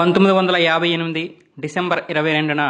పంతొమ్మిది వందల యాభై ఎనిమిది డిసెంబర్ ఇరవై రెండున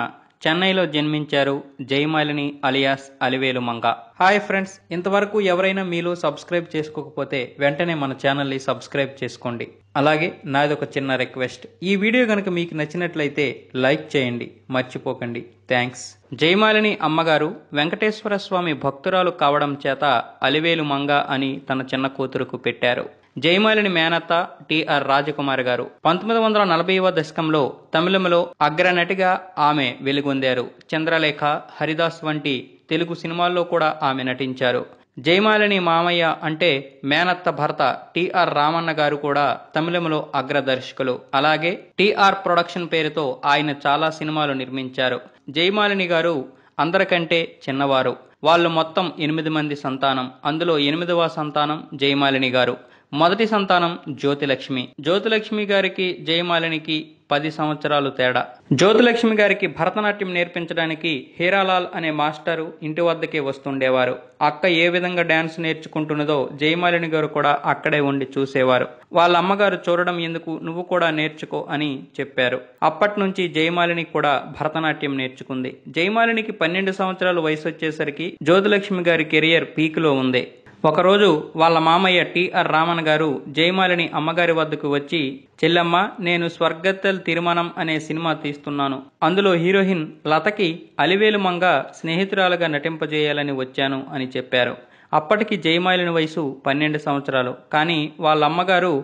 చెన్నైలో జన్మించారు Jayamalini alias Alivelu Manga hi friends ఇంతవరకు ఎవరైనా మీలో సబ్స్క్రైబ్ చేసుకోకపోతే వెంటనే మన ఛానల్ని సబ్స్క్రైబ్ చేసుకోండి అలాగే నాది ఒక చిన్న రిక్వెస్ట్ ఈ వీడియో కనుక మీకు నచ్చినట్లయితే లైక్ చేయండి మర్చిపోకండి థ్యాంక్స్ జయమాలిని అమ్మగారు వెంకటేశ్వర స్వామి భక్తురాలు కావడం చేత అలివేలు మంగ అని తన చిన్న కూతురుకు పెట్టారు జయమాలిని మేనత్త టిఆర్ రాజకుమారి గారు పంతొమ్మిది వందల నలభైవ దశకంలో తమిళంలో అగ్రనటిగా ఆమె వెలుగొందారు చంద్రలేఖ హరిదాస్ వంటి తెలుగు సినిమాల్లో కూడా ఆమె నటించారు జయమాలిని మామయ్య అంటే మేనత్త భర్త టిఆర్ రామన్న గారు కూడా తమిళంలో అగ్రదర్శకులు అలాగే టిఆర్ ప్రొడక్షన్ పేరుతో ఆయన చాలా సినిమాలు నిర్మించారు జయమాలిని గారు అందరికంటే చిన్నవారు వాళ్ళు మొత్తం ఎనిమిది మంది సంతానం అందులో ఎనిమిదవ సంతానం జయమాలిని గారు మొదటి సంతానం జ్యోతిలక్ష్మి జ్యోతిలక్ష్మి గారికి జయమాలినికి పది సంవత్సరాలు తేడా జ్యోతిలక్ష్మి గారికి భరతనాట్యం నేర్పించడానికి హీరాలాల్ అనే మాస్టరు ఇంటి వద్దకే వస్తుండేవారు అక్క ఏ విధంగా డ్యాన్స్ నేర్చుకుంటున్నదో జయమాలిని గారు కూడా అక్కడే ఉండి చూసేవారు వాళ్ళ అమ్మగారు చూడడం ఎందుకు నువ్వు కూడా నేర్చుకో అని చెప్పారు అప్పటి నుంచి జయమాలిని కూడా భరతనాట్యం నేర్చుకుంది జయమాలినికి పన్నెండు సంవత్సరాలు వయసు వచ్చేసరికి జ్యోతిలక్ష్మి గారి కెరియర్ పీక్లో ఉంది ఒకరోజు వాళ్ళ మామయ్య టిఆర్ రామన్ గారు జయమాలిని అమ్మగారి వద్దకు వచ్చి చెల్లెమ్మ నేను స్వర్గత్తల్ తిరుమణం అనే సినిమా తీస్తున్నాను అందులో హీరోయిన్ లతకి అలివేలు మంగ స్నేహితురాలుగా నటింపజేయాలని వచ్చాను అని చెప్పారు అప్పటికి జయమాలిని వయసు పన్నెండు సంవత్సరాలు కానీ వాళ్ళ అమ్మగారు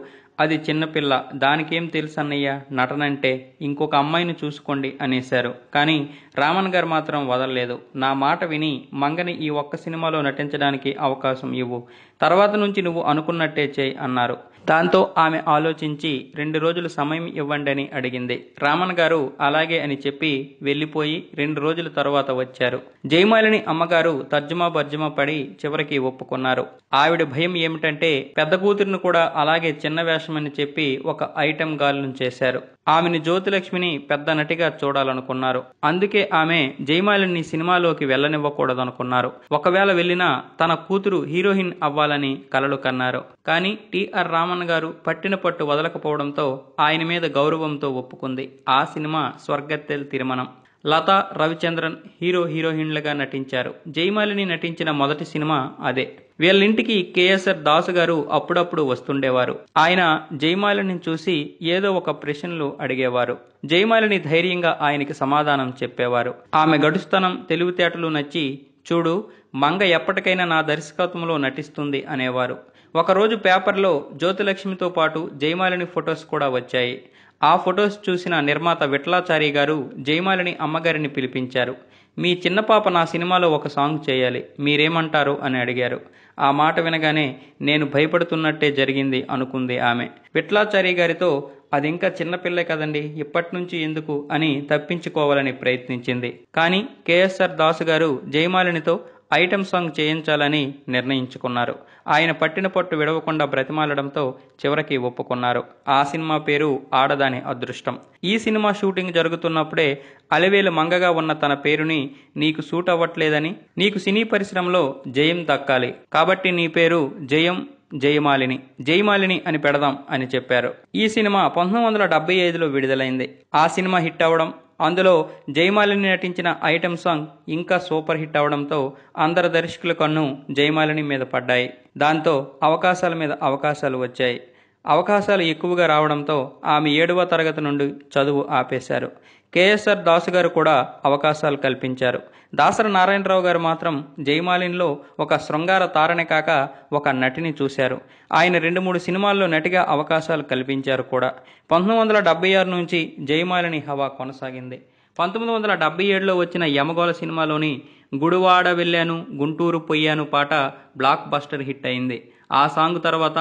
అది చిన్నపిల్ల దానికేం తెలుసు అన్నయ్య నటనంటే ఇంకొక అమ్మాయిని చూసుకోండి అనేశారు కానీ రామన్ గారు మాత్రం వదలలేదు నా మాట విని మంగని ఈ ఒక్క సినిమాలో నటించడానికి అవకాశం ఇవ్వు తర్వాత నుంచి నువ్వు అనుకున్నట్టే చేయి అన్నారు దాంతో ఆమె ఆలోచించి రెండు రోజులు సమయం ఇవ్వండి అని అడిగింది రామన్ గారు అలాగే అని చెప్పి వెళ్ళిపోయి రెండు రోజుల తర్వాత వచ్చారు జయమాలిని అమ్మగారు తర్జుమా బర్జుమా పడి చివరికి ఒప్పుకున్నారు ఆవిడ భయం ఏమిటంటే పెద్ద కూతురును కూడా అలాగే చిన్న వేషమని చెప్పి ఒక ఐటెం గాలను చేశారు ఆమెని జ్యోతిలక్ష్మిని పెద్ద నటిగా చూడాలనుకున్నారు అందుకే ఆమె జయమాలిని సినిమాలోకి వెళ్ళనివ్వకూడదనుకున్నారు ఒకవేళ వెళ్లినా తన కూతురు హీరోయిన్ అవ్వాలని కలలు కన్నారు కానీ టిఆర్ రామన్ గారు పట్టిన పట్టు వదలకపోవడంతో ఆయన మీద గౌరవంతో ఒప్పుకుంది ఆ సినిమా స్వర్గత్తెల్ తిరుమణం లతా రవిచంద్రన్ హీరో హీరోయిన్లుగా నటించారు జయమాలిని నటించిన మొదటి సినిమా అదే వీళ్ళింటికి కేఎస్ఆర్ దాసు గారు అప్పుడప్పుడు వస్తుండేవారు ఆయన జయమాలిని చూసి ఏదో ఒక ప్రశ్నలు అడిగేవారు జయమాలిని ధైర్యంగా ఆయనకి సమాధానం చెప్పేవారు ఆమె గడుస్తనం తెలివితేటలు నచ్చి చూడు మంగ ఎప్పటికైనా నా దర్శకత్వంలో నటిస్తుంది అనేవారు ఒకరోజు పేపర్లో జ్యోతిలక్ష్మితో పాటు జయమాలిని ఫొటోస్ కూడా వచ్చాయి ఆ ఫొటోస్ చూసిన నిర్మాత విఠలాచారి గారు జయమాలిని అమ్మగారిని పిలిపించారు మీ చిన్న పాప నా సినిమాలో ఒక సాంగ్ చేయాలి మీరేమంటారు అని అడిగారు ఆ మాట వినగానే నేను భయపడుతున్నట్టే జరిగింది అనుకుంది ఆమె విఠలాచారి గారితో అది ఇంకా చిన్నపిల్లే కదండి ఇప్పటి నుంచి ఎందుకు అని తప్పించుకోవాలని ప్రయత్నించింది కానీ కేఎస్ఆర్ దాసు గారు జయమాలినితో ఐటెం సాంగ్ చేయించాలని నిర్ణయించుకున్నారు ఆయన పట్టిన పట్టు విడవకుండా బ్రతిమాలడంతో చివరికి ఒప్పుకున్నారు ఆ సినిమా పేరు ఆడదాని అదృష్టం ఈ సినిమా షూటింగ్ జరుగుతున్నప్పుడే అలివేలు మంగగా ఉన్న తన పేరుని నీకు సూట్ అవ్వట్లేదని నీకు సినీ పరిశ్రమలో జయం దక్కాలి కాబట్టి నీ పేరు జయం జయమాలిని జయమాలిని అని పెడదాం అని చెప్పారు ఈ సినిమా పంతొమ్మిది వందల డెబ్బై ఐదులో విడుదలైంది ఆ సినిమా హిట్ అవ్వడం అందులో జయమాలిని నటించిన ఐటెం సాంగ్ ఇంకా సూపర్ హిట్ అవడంతో అందరి దర్శకుల కన్ను జయమాలిని మీద పడ్డాయి దాంతో అవకాశాల మీద అవకాశాలు వచ్చాయి అవకాశాలు ఎక్కువగా రావడంతో ఆమె ఏడవ తరగతి నుండి చదువు ఆపేశారు కేఎస్ఆర్ దాసు గారు కూడా అవకాశాలు కల్పించారు దాసరి నారాయణరావు గారు మాత్రం జయమాలిన్లో ఒక శృంగార తారణ కాక ఒక నటిని చూశారు ఆయన రెండు మూడు సినిమాల్లో నటిగా అవకాశాలు కల్పించారు కూడా పంతొమ్మిది వందల డెబ్బై ఆరు నుంచి జయమాలిని హవా కొనసాగింది పంతొమ్మిది వందల డెబ్బై ఏడులో వచ్చిన యమగోళ సినిమాలోని గుడివాడ వెళ్ళాను గుంటూరు పొయ్యాను పాట బ్లాక్ బస్టర్ హిట్ అయింది ఆ సాంగ్ తర్వాత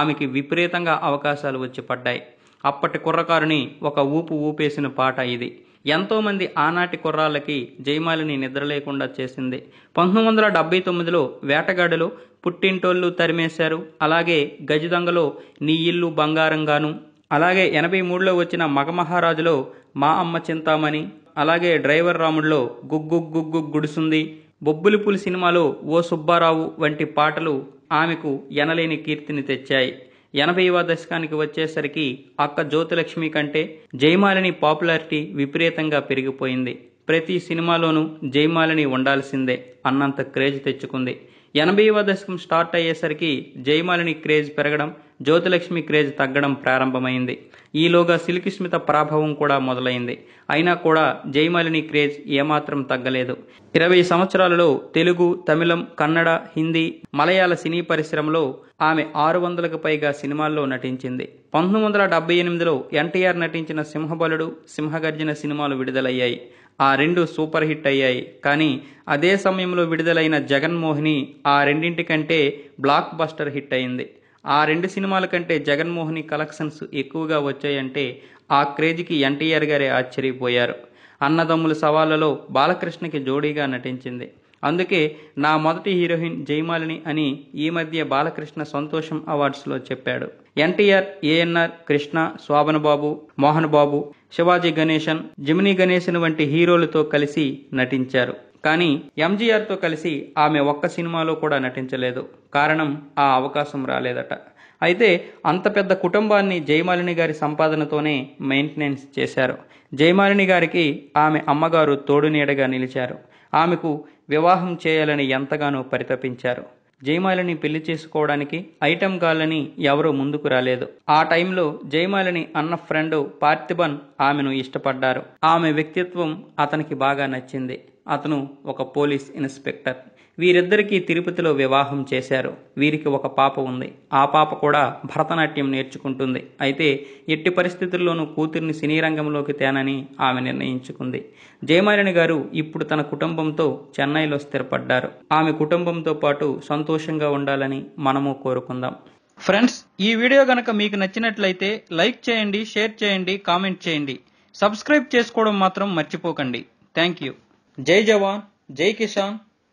ఆమెకి విపరీతంగా అవకాశాలు వచ్చి పడ్డాయి అప్పటి కుర్రకారుని ఒక ఊపు ఊపేసిన పాట ఇది ఎంతోమంది ఆనాటి కుర్రాళ్ళకి జయమాలిని లేకుండా చేసింది పంతొమ్మిది వందల డెబ్బై తొమ్మిదిలో వేటగాడలో పుట్టింటోళ్ళు తరిమేశారు అలాగే గజదంగలో నీ ఇల్లు బంగారంగాను అలాగే ఎనభై మూడులో వచ్చిన మగమహారాజులో మా అమ్మ చింతామణి అలాగే డ్రైవర్ రాముడిలో గుగ్గు గుడుసుంది బొబ్బులిపులి సినిమాలో ఓ సుబ్బారావు వంటి పాటలు ఆమెకు ఎనలేని కీర్తిని తెచ్చాయి ఎనభైవ దశకానికి వచ్చేసరికి అక్క జ్యోతిలక్ష్మి కంటే జయమాలిని పాపులారిటీ విపరీతంగా పెరిగిపోయింది ప్రతి సినిమాలోనూ జయమాలిని ఉండాల్సిందే అన్నంత క్రేజ్ తెచ్చుకుంది ఎనభైవ దశకం స్టార్ట్ అయ్యేసరికి జయమాలిని క్రేజ్ పెరగడం జ్యోతిలక్ష్మి క్రేజ్ తగ్గడం ప్రారంభమైంది ఈలోగా సిలికిస్మిత ప్రాభవం కూడా మొదలైంది అయినా కూడా జయమాలిని క్రేజ్ ఏమాత్రం తగ్గలేదు ఇరవై సంవత్సరాలలో తెలుగు తమిళం కన్నడ హిందీ మలయాళ సినీ పరిశ్రమలో ఆమె ఆరు వందలకు పైగా సినిమాల్లో నటించింది పంతొమ్మిది వందల డెబ్బై ఎనిమిదిలో ఎన్టీఆర్ నటించిన సింహబలుడు సింహగర్జన సినిమాలు విడుదలయ్యాయి ఆ రెండు సూపర్ హిట్ అయ్యాయి కానీ అదే సమయంలో విడుదలైన జగన్మోహిని ఆ రెండింటికంటే బ్లాక్ బస్టర్ హిట్ అయింది ఆ రెండు సినిమాల కంటే జగన్మోహిని కలెక్షన్స్ ఎక్కువగా వచ్చాయంటే ఆ క్రేజ్కి ఎన్టీఆర్ గారే ఆశ్చర్యపోయారు అన్నదమ్ముల సవాళ్ళలో బాలకృష్ణకి జోడీగా నటించింది అందుకే నా మొదటి హీరోయిన్ జయమాలిని అని ఈ మధ్య బాలకృష్ణ సంతోషం అవార్డ్స్లో చెప్పాడు ఎన్టీఆర్ ఏఎన్ఆర్ కృష్ణ శోభన్ బాబు మోహన్ బాబు శివాజీ గణేశన్ జిమినీ గణేశన్ వంటి హీరోలతో కలిసి నటించారు కానీ ఎంజీఆర్తో కలిసి ఆమె ఒక్క సినిమాలో కూడా నటించలేదు కారణం ఆ అవకాశం రాలేదట అయితే అంత పెద్ద కుటుంబాన్ని జయమాలిని గారి సంపాదనతోనే మెయింటెనెన్స్ చేశారు జయమాలిని గారికి ఆమె అమ్మగారు తోడునీడగా నిలిచారు ఆమెకు వివాహం చేయాలని ఎంతగానో పరితపించారు జయమాలిని పెళ్లి చేసుకోవడానికి ఐటెం గాళ్ళని ఎవరూ ముందుకు రాలేదు ఆ టైంలో జయమాలిని అన్న ఫ్రెండ్ పార్థిబన్ ఆమెను ఇష్టపడ్డారు ఆమె వ్యక్తిత్వం అతనికి బాగా నచ్చింది అతను ఒక పోలీస్ ఇన్స్పెక్టర్ వీరిద్దరికీ తిరుపతిలో వివాహం చేశారు వీరికి ఒక పాప ఉంది ఆ పాప కూడా భరతనాట్యం నేర్చుకుంటుంది అయితే ఎట్టి పరిస్థితుల్లోనూ కూతుర్ని సినీ రంగంలోకి తేనని ఆమె నిర్ణయించుకుంది జయమాలిని గారు ఇప్పుడు తన కుటుంబంతో చెన్నైలో స్థిరపడ్డారు ఆమె కుటుంబంతో పాటు సంతోషంగా ఉండాలని మనము కోరుకుందాం ఫ్రెండ్స్ ఈ వీడియో గనక మీకు నచ్చినట్లయితే లైక్ చేయండి షేర్ చేయండి కామెంట్ చేయండి సబ్స్క్రైబ్ చేసుకోవడం మాత్రం మర్చిపోకండి థ్యాంక్ యూ జై జవాన్ జై కిసాన్